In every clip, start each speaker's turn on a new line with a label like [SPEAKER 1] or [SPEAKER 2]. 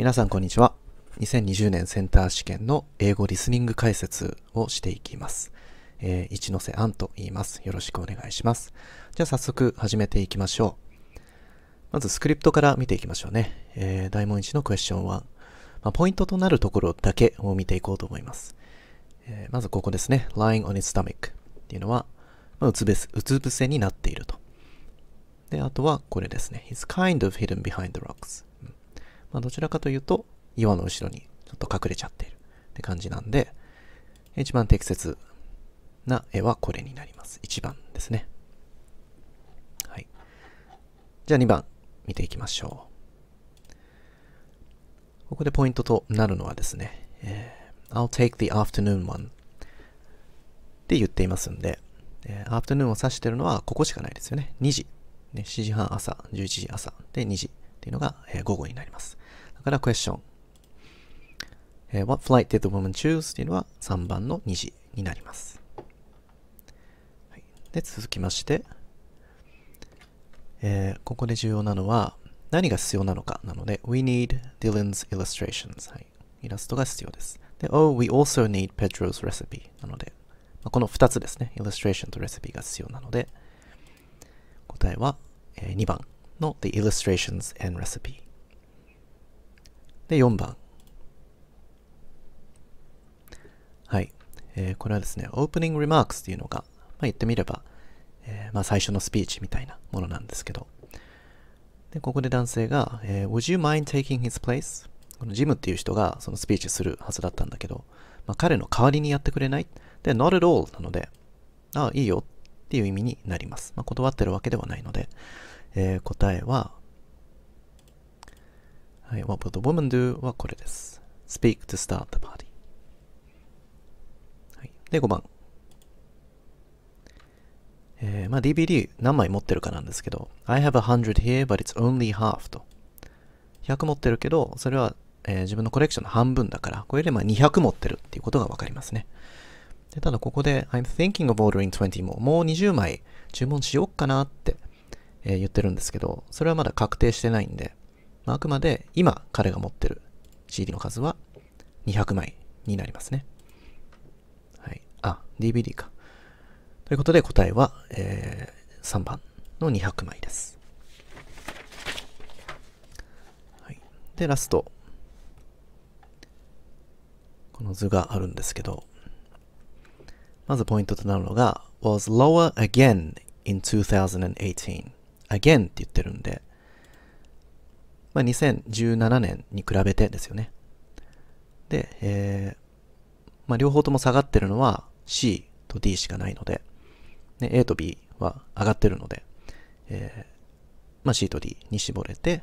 [SPEAKER 1] 皆さんこんにちは。2020年センター試験の英語リスニング解説をしていきます。えー、一ノ瀬杏と言います。よろしくお願いします。じゃあ早速始めていきましょう。まずスクリプトから見ていきましょうね。えー、大問1のクエスチョン1。まあ、ポイントとなるところだけを見ていこうと思います。えー、まずここですね。lying on its stomach っていうのは、まあ、うつべうつ伏せになっていると。で、あとはこれですね。i e s kind of hidden behind the rocks. まあ、どちらかというと、岩の後ろにちょっと隠れちゃっているって感じなんで、一番適切な絵はこれになります。1番ですね。はい。じゃあ2番見ていきましょう。ここでポイントとなるのはですね、えー、I'll take the afternoon one って言っていますんで、えー、afternoon を指してるのはここしかないですよね。2時。ね、7時半朝、11時朝で2時っていうのが、えー、午後になります。だからクエスチョン。え What flight did the woman choose? っていうのは3番の2時になります。はい、で、続きまして、えー、ここで重要なのは何が必要なのかなので We need Dylan's illustrations、はい、イラストが必要です。で、Oh, we also need Pedro's recipe なので、まあ、この2つですね、illustration と recipe が必要なので、答えは、えー、2番の The illustrations and recipe で、4番。はい。えー、これはですね、オープニングリマークスっていうのが、まあ、言ってみれば、えー、まあ、最初のスピーチみたいなものなんですけど、で、ここで男性が、えー、Would you mind taking his place? このジムっていう人がそのスピーチするはずだったんだけど、まあ、彼の代わりにやってくれないで、not at all なので、ああ、いいよっていう意味になります。まあ、断ってるわけではないので、えー、答えははい、What will the woman do? はこれです。Speak to start the party. はい、で、5番。えー、まあ DVD 何枚持ってるかなんですけど、I have a hundred here, but it's only half と。100持ってるけど、それは、えー、自分のコレクションの半分だから、これでまあ200持ってるっていうことがわかりますね。でただここで、I'm thinking of ordering 20 more. もう20枚注文しよっかなって、えー、言ってるんですけど、それはまだ確定してないんで、まあ、あくまで今彼が持ってる CD の数は200枚になりますね。はい。あ、DVD か。ということで答えは、えー、3番の200枚です。はい、で、ラスト。この図があるんですけど、まずポイントとなるのが、was lower again in 2018。again って言ってるんで、まあ、2017年に比べてですよね。で、えー、まあ、両方とも下がってるのは C と D しかないので、ね、A と B は上がってるので、えー、まあ、C と D に絞れて、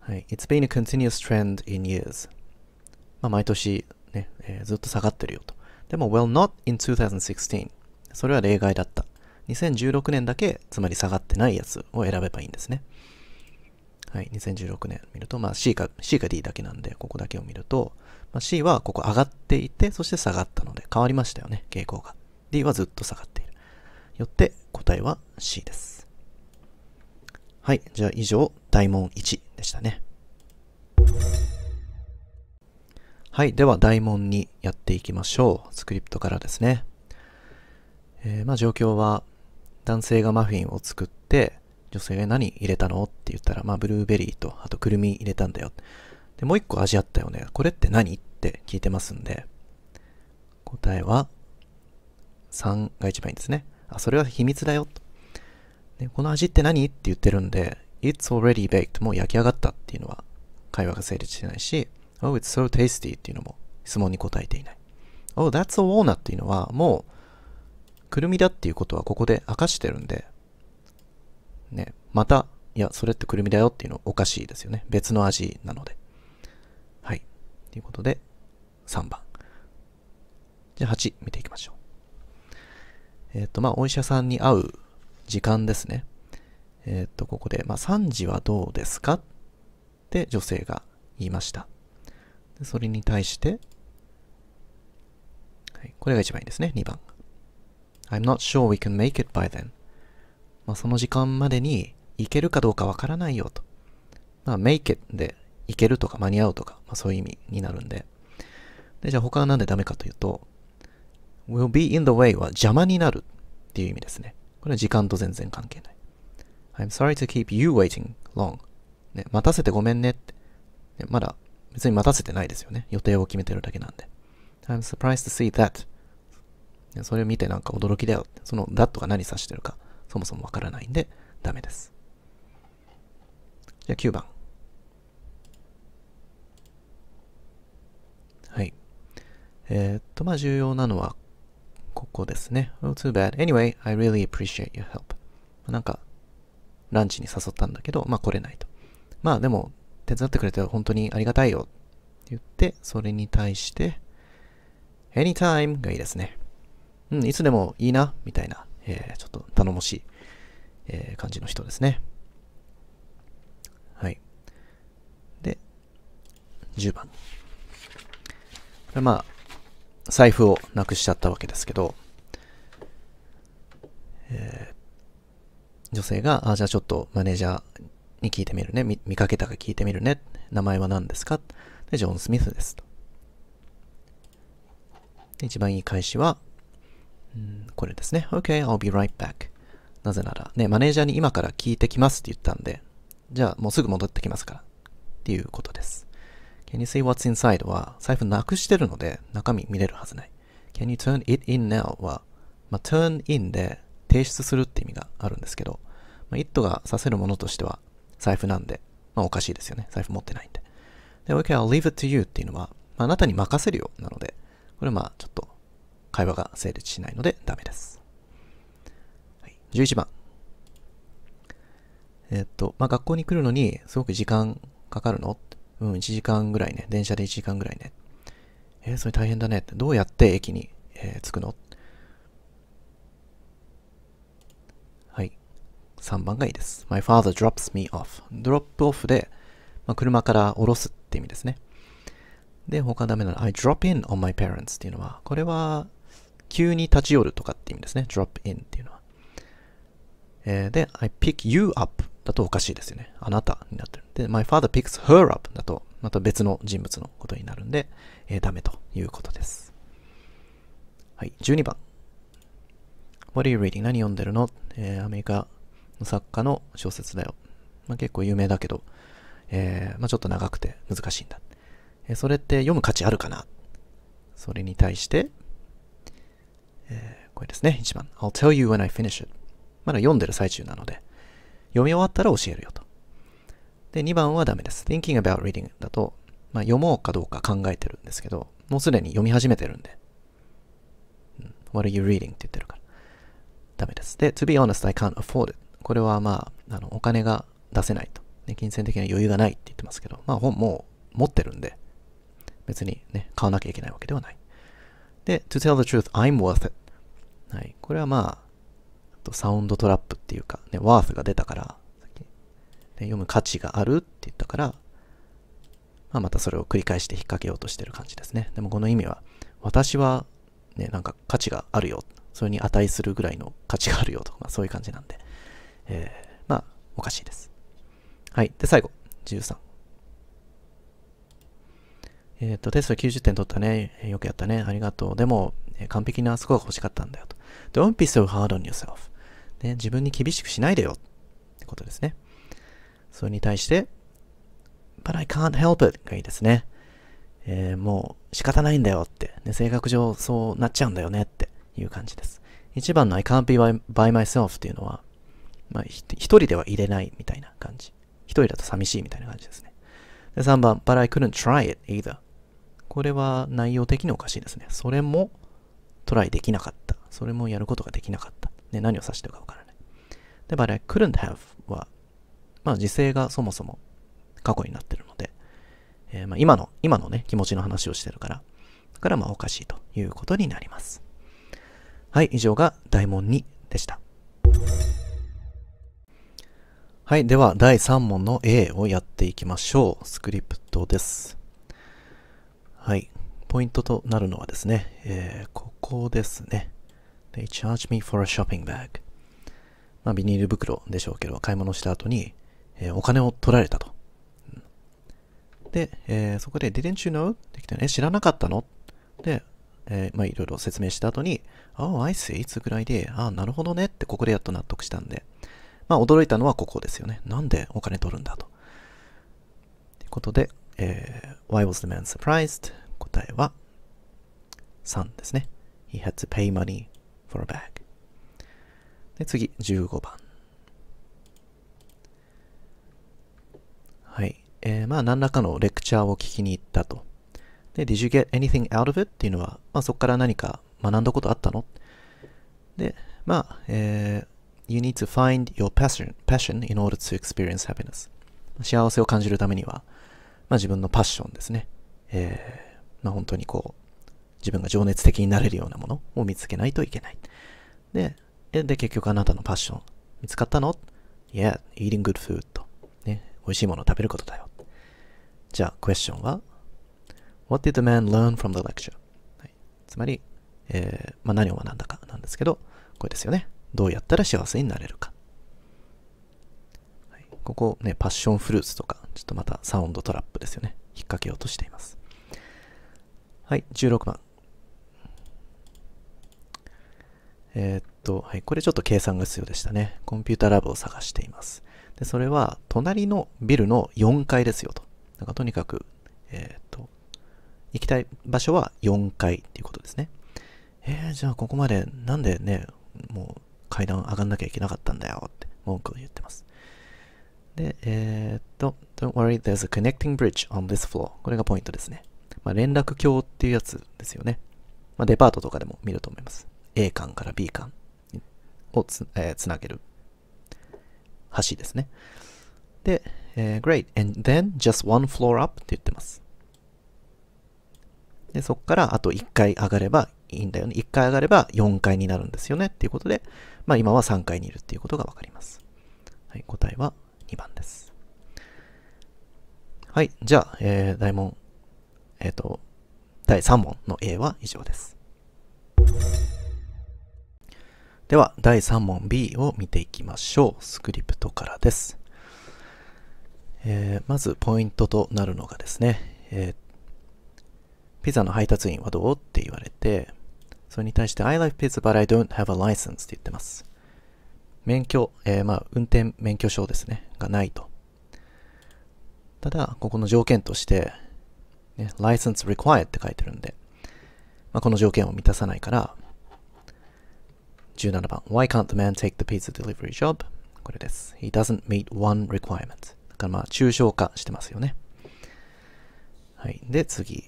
[SPEAKER 1] はい、It's been a continuous trend in years. まあ、毎年ね、えー、ずっと下がってるよと。でも、well, not in 2016. それは例外だった。2016年だけ、つまり下がってないやつを選べばいいんですね。はい、2016年見ると、まあ、C か、C か D だけなんで、ここだけを見ると、まあ、C はここ上がっていて、そして下がったので変わりましたよね、傾向が。D はずっと下がっている。よって答えは C です。はい、じゃあ以上、大問1でしたね。はい、では大問2やっていきましょう。スクリプトからですね。えー、まあ状況は、男性がマフィンを作って、女性が何入れたのって言ったら、まあ、ブルーベリーと、あとくるみ入れたんだよ。で、もう一個味あったよね。これって何って聞いてますんで、答えは、3が一番いいんですね。あ、それは秘密だよ。でこの味って何って言ってるんで、It's already baked もう焼き上がったっていうのは会話が成立してないし、Oh, it's so tasty っていうのも質問に答えていない。Oh, that's a walnut っていうのはもうくるみだっていうことはここで明かしてるんで、ね、また、いや、それってくるみだよっていうのおかしいですよね。別の味なので。はい。ということで、3番。じゃあ8見ていきましょう。えっ、ー、と、まあ、お医者さんに会う時間ですね。えっ、ー、と、ここで、まあ、3時はどうですかって女性が言いました。でそれに対して、はい、これが一番いいですね。2番。I'm not sure we can make it by then. まあ、その時間までに行けるかどうかわからないよと。まあ、make it で行けるとか間に合うとか、まあ、そういう意味になるんで。で、じゃあ他はなんでダメかというと、will be in the way は邪魔になるっていう意味ですね。これは時間と全然関係ない。I'm sorry to keep you waiting long. ね、待たせてごめんねって。ね、まだ別に待たせてないですよね。予定を決めてるだけなんで。I'm surprised to see that. それを見てなんか驚きだよ。その that が何指してるかそもそもわからないんでダメです。じゃあ9番。はい。えー、っと、まあ重要なのはここですね。Oh, too bad. Anyway, I really appreciate your help. なんか、ランチに誘ったんだけど、まあ来れないと。まあでも、手伝ってくれて本当にありがたいよって言って、それに対して、anytime がいいですね。うん、いつでもいいな、みたいなえー、ちょっと頼もしい、えー、感じの人ですね。はい。で、10番。これまあ、財布をなくしちゃったわけですけど、えー、女性が、あ、じゃあちょっとマネージャーに聞いてみるね。見見かけたか聞いてみるね。名前は何ですかで、ジョン・スミスですと。一番いい返しは、これですね。Okay, I'll be right back. なぜなら、ね、マネージャーに今から聞いてきますって言ったんで、じゃあもうすぐ戻ってきますから。っていうことです。Can you see what's inside は財布なくしてるので中身見れるはずない。Can you turn it in now は、まあ、turn in で提出するって意味があるんですけど、まあ、it がさせるものとしては財布なんで、まあ、おかしいですよね。財布持ってないんで。で、OK, I'll leave it to you っていうのは、まあ、あなたに任せるよなので、これまあちょっと会話が成立しないのでダメです。はい、11番。えっと、まあ、学校に来るのにすごく時間かかるのうん、1時間ぐらいね。電車で1時間ぐらいね。えー、それ大変だねどうやって駅に、えー、着くのはい。3番がいいです。My father drops me off. ドロップオフで、まあ、車から降ろすって意味ですね。で、他ダメなの。I drop in on my parents っていうのは、これは、急に立ち寄るとかって意味ですね。drop in っていうのは。えー、で、I pick you up だとおかしいですよね。あなたになってる。で、my father picks her up だと、また別の人物のことになるんで、えー、ダメということです。はい、12番。What are you reading? 何読んでるの、えー、アメリカの作家の小説だよ。まあ、結構有名だけど、えー、まあ、ちょっと長くて難しいんだ。えー、それって読む価値あるかなそれに対して、えー、これですね、1番。I'll tell you when I finish it. まだ読んでる最中なので、読み終わったら教えるよと。で、2番はダメです。thinking about reading だと、まあ、読もうかどうか考えてるんですけど、もうすでに読み始めてるんで。うん、What are you reading? って言ってるから。ダメです。で、to be honest, I can't afford it. これはまあ、あのお金が出せないと、ね。金銭的な余裕がないって言ってますけど、まあ本もう持ってるんで、別にね、買わなきゃいけないわけではない。で、to tell the truth, I'm worth it. はい。これはまあ、サウンドトラップっていうか、ね、worth が出たから、読む価値があるって言ったから、まあ、またそれを繰り返して引っ掛けようとしてる感じですね。でもこの意味は、私は、ね、なんか価値があるよ。それに値するぐらいの価値があるよとか、まあ、そういう感じなんで、えー、まあ、おかしいです。はい。で、最後、13。えっ、ー、と、テスト90点取ったね。よくやったね。ありがとう。でも、完璧なあそこが欲しかったんだよと。Don't be so hard on yourself. ね、自分に厳しくしないでよ。ってことですね。それに対して、But I can't help it がいいですね。えー、もう仕方ないんだよって、ね、性格上そうなっちゃうんだよねっていう感じです。一番の I can't be by myself っていうのは、まあ、一人ではいれないみたいな感じ。一人だと寂しいみたいな感じですね。で、3番、But I couldn't try it either. これは内容的におかしいですね。それもトライできなかった。それもやることができなかった。ね、何を指してるかわからない。で、場合、couldn't have は、まあ、時制がそもそも過去になってるので、えー、まあ、今の、今のね、気持ちの話をしてるから、だからまあおかしいということになります。はい、以上が大問2でした。はい、では第3問の A をやっていきましょう。スクリプトです。はい。ポイントとなるのはですね、えー、ここですね。They charge me for a shopping bag. まあ、ビニール袋でしょうけど、買い物した後に、えー、お金を取られたと。で、えー、そこで Didn't you know? ってきて、え、知らなかったので、えー、まあ、いろいろ説明した後に、Oh, I see. いつぐらいで、ああ、なるほどねってここでやっと納得したんで、まあ、驚いたのはここですよね。なんでお金取るんだと。ということで、えー、Why was the man surprised? 答えは3ですね。He had to pay money for a bag. で次、15番。はい。えー、まあ、何らかのレクチャーを聞きに行ったと。で、Did you get anything out of it? っていうのは、まあ、そこから何か学んだことあったので、まあ、えー、You need to find your passion, passion in order to experience happiness. 幸せを感じるためには、まあ、自分のパッションですね。えー、まあ、本当にこう、自分が情熱的になれるようなものを見つけないといけない。で、で、結局あなたのパッション、見つかったの ?Yeah, eating good food と。ね、美味しいものを食べることだよ。じゃあ、クエスチョンは What did the man learn from the lecture?、はい、つまり、えー、まあ、何を学んだかなんですけど、これですよね。どうやったら幸せになれるか。はい、ここね、パッションフルーツとか、ちょっとまたサウンドトラップですよね。引っ掛けようとしています。はい、16番。えー、っと、はい、これちょっと計算が必要でしたね。コンピュータラブを探しています。で、それは、隣のビルの4階ですよと。なんかとにかく、えー、っと、行きたい場所は4階っていうことですね。えー、じゃあここまでなんでね、もう階段上がんなきゃいけなかったんだよって文句を言ってます。で、えー、っと、Don't worry, there's a connecting bridge on this floor. これがポイントですね。まあ、連絡橋っていうやつですよね。まあ、デパートとかでも見ると思います。A 間から B 間をつ,、えー、つなげる橋ですね。で、えー、great, and then just one floor up って言ってます。で、そこからあと1回上がればいいんだよね。1回上がれば4階になるんですよねっていうことで、まあ今は3階にいるっていうことがわかります。はい、答えは2番です。はい、じゃあ、えー、大問、えっ、ー、と、第3問の A は以上です。では、第3問 B を見ていきましょう。スクリプトからです。えー、まず、ポイントとなるのがですね、えー、ピザの配達員はどうって言われて、それに対して、I like pizza but I don't have a license って言ってます。免許、えー、まあ、運転免許証ですね、がないと。ただ、ここの条件として、ね、license required って書いてるんで、まあ、この条件を満たさないから、17番、why can't the man take the pizza delivery job? これです。he doesn't meet one requirement. だからまあ、抽象化してますよね。はい。で、次。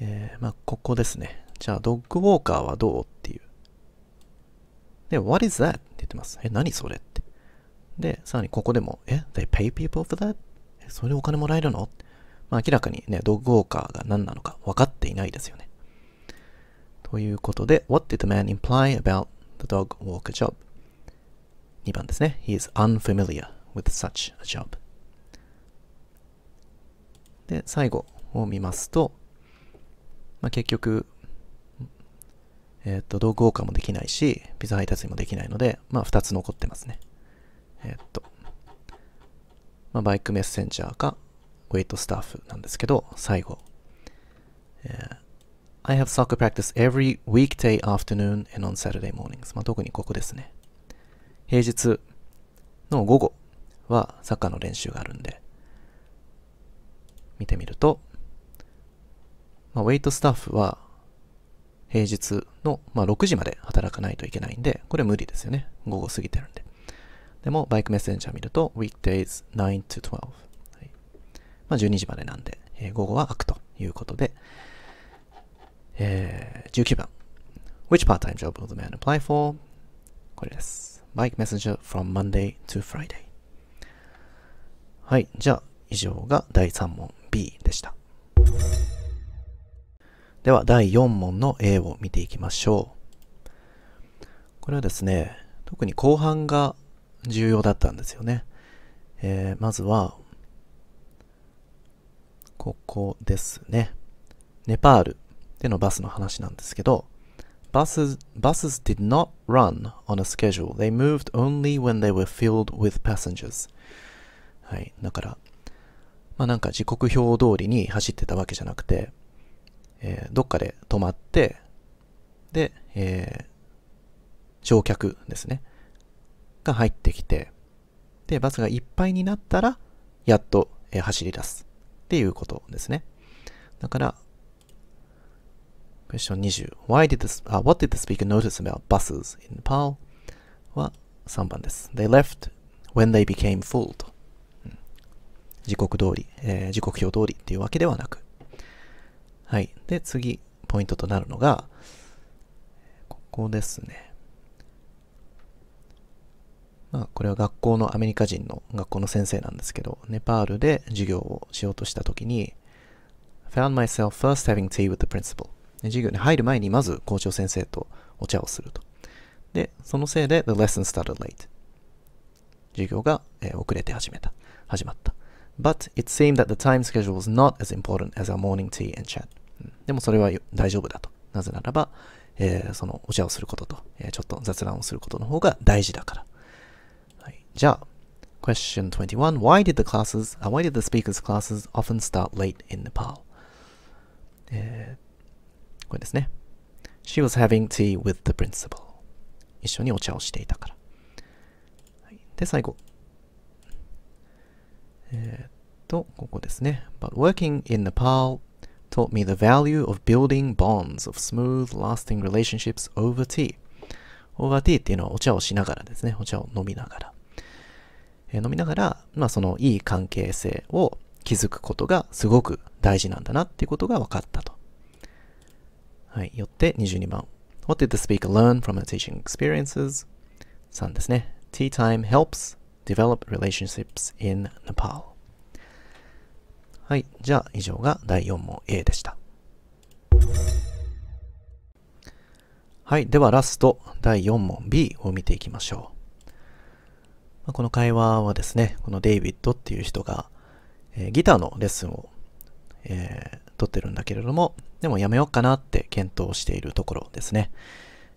[SPEAKER 1] えー、まあ、ここですね。じゃあ、ドッグウォーカーはどうっていうで、What is that? って言ってます。え、何それって。で、さらにここでも、え、They pay people for that? え、それでお金もらえるのまあ、明らかにね、ドッグウォーカーが何なのか分かっていないですよね。ということで、What did the man imply about the dog walker job? 2番ですね。He is unfamiliar with such a job. で、最後を見ますと、まあ、結局、えっ、ー、と、道具ウォーカーもできないし、ピザ配達にもできないので、まあ、2つ残ってますね。えっ、ー、と、まあ、バイクメッセンジャーか、ウェイトスタッフなんですけど、最後。えー I have soccer practice every weekday afternoon and on Saturday mornings. まあ、特にここですね。平日の午後はサッカーの練習があるんで、見てみると、まあ、ウェイトスタッフは平日の、まあ、6時まで働かないといけないんで、これ無理ですよね。午後過ぎてるんで。でも、バイクメッセンジャー見ると、weekdays 9 to 12。はい、まあ、12時までなんで、えー、午後は空くということで、えー、19番。Which part-time job will the man apply for? これです。バイクメッセンジャー from Monday to Friday。はい。じゃあ、以上が第3問 B でした。では、第4問の A を見ていきましょう。これはですね、特に後半が重要だったんですよね。えー、まずは、ここですね。ネパールでのバスの話なんですけど、Buses, buses did not run on a schedule. They moved only when they were filled with passengers. はい。だから、まあなんか時刻表通りに走ってたわけじゃなくて、えー、どっかで止まって、で、えー、乗客ですね、が入ってきて、で、バスがいっぱいになったら、やっと、えー、走り出す。っていうことですね。だから、クエスチョン20。w h i s a t did the speaker notice about buses in Nepal? は3番です。They left when they became full. 時刻通り、えー、時刻表通りっていうわけではなく。はい。で、次、ポイントとなるのが、ここですね。まあ、これは学校のアメリカ人の学校の先生なんですけど、ネパールで授業をしようとしたときに、found myself first having tea with the principal. 授業に入る前にまず校長先生とお茶をすると。で、そのせいで the lesson started late. 授業が、えー、遅れて始めた。始まった。But it seemed that the time schedule was not as important as our morning tea and chat. でもそれは大丈夫だと。なぜならば、えー、そのお茶をすることと、えー、ちょっと雑談をすることの方が大事だから。はい、じゃあ、Question 21 Why did the classes,、uh, why did the speakers' classes often start late in Nepal?、えー、これですね。She was having tea with the principal. 一緒にお茶をしていたから。はい、で、最後。えっと、ここですね。But working in Nepal taught me the value of building bonds of smooth, lasting relationships over tea. Over tea っていうのはお茶をしながらですね。お茶を飲みながら。えー、飲みながら、まあそのいい関係性を築くことがすごく大事なんだなっていうことが分かったと。はい。よって22番。What did the speaker learn from her teaching experiences? 3ですね。Tea time helps Develop Relationships in Nepal はい、じゃあ以上が第4問 A でした。はい、ではラスト第4問 B を見ていきましょう。この会話はですね、このデイビッドっていう人が、えー、ギターのレッスンを、えー、取ってるんだけれども、でもやめようかなって検討しているところですね。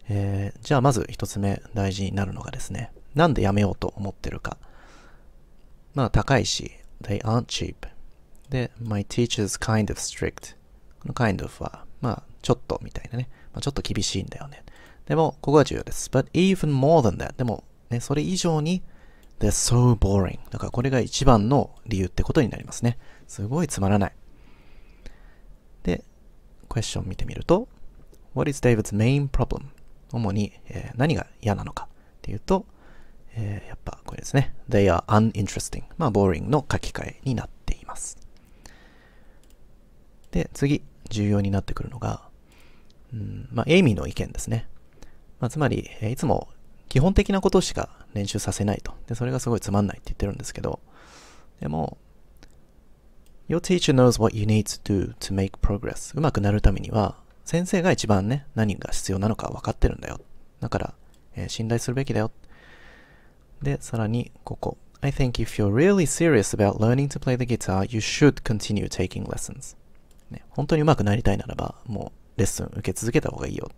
[SPEAKER 1] えー、じゃあまず一つ目大事になるのがですね、なんでやめようと思ってるか。まあ高いし、they aren't cheap. で、my teacher's kind of strict. この kind of は、まあちょっとみたいなね。まあ、ちょっと厳しいんだよね。でも、ここが重要です。but even more than that. でも、ね、それ以上に they're so boring. だからこれが一番の理由ってことになりますね。すごいつまらない。で、クエスチョン見てみると、What is David's main problem? 主に、えー、何が嫌なのかっていうと、えー、やっぱこれですね。They are uninteresting. まあ、boring の書き換えになっています。で、次、重要になってくるのが、うんまあ、エイミーの意見ですね。まあ、つまり、えー、いつも基本的なことしか練習させないと。で、それがすごいつまんないって言ってるんですけど、でも、Your teacher knows what you need to do to make progress. うまくなるためには、先生が一番ね、何が必要なのか分かってるんだよ。だから、えー、信頼するべきだよ。で、さらにここ。I think if you're really serious about learning to play the guitar, you should continue taking lessons. ね、本当に上手くなりたいならば、もうレッスン受け続けた方がいいよ。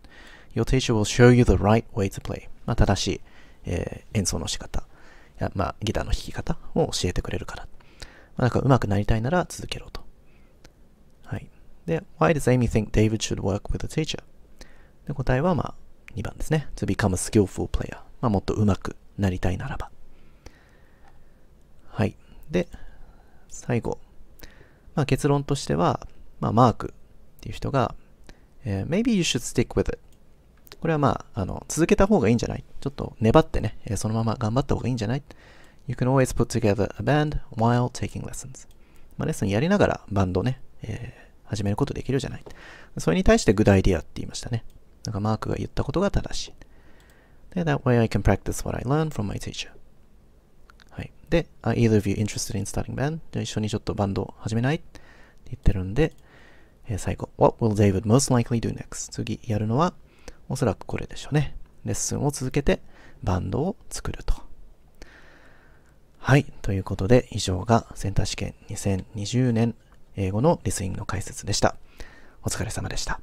[SPEAKER 1] Your teacher will show you the right way to play. まあ、正しい、えー、演奏の仕方まあ、ギターの弾き方を教えてくれるから。まあ、だから上手くなりたいなら続けろと。はい。で、Why does Amy think David should work with a teacher? で答えは、まあ、2番ですね。To become a skillful player. まあ、もっと上手くなりたいならば。はい。で、最後。まあ、結論としては、まあ、マークっていう人が、えー、maybe you should stick with it. これはまあ、あの、続けた方がいいんじゃないちょっと粘ってね、えー、そのまま頑張った方がいいんじゃない ?You can always put together a band while taking lessons. まあ、レッスンやりながらバンドね、えー、始めることできるじゃない。それに対してグッドアイディアって言いましたね。なんかマークが言ったことが正しい。で、that way I can practice what I learned from my teacher. はい。で、Are either of you interested in starting band? じゃあ一緒にちょっとバンド始めないって言ってるんで、えー、最後、What will David most likely do next? 次やるのは、おそらくこれでしょうね。レッスンを続けて、バンドを作ると。はい。ということで、以上がセンター試験2020年英語のリスニングの解説でした。お疲れ様でした。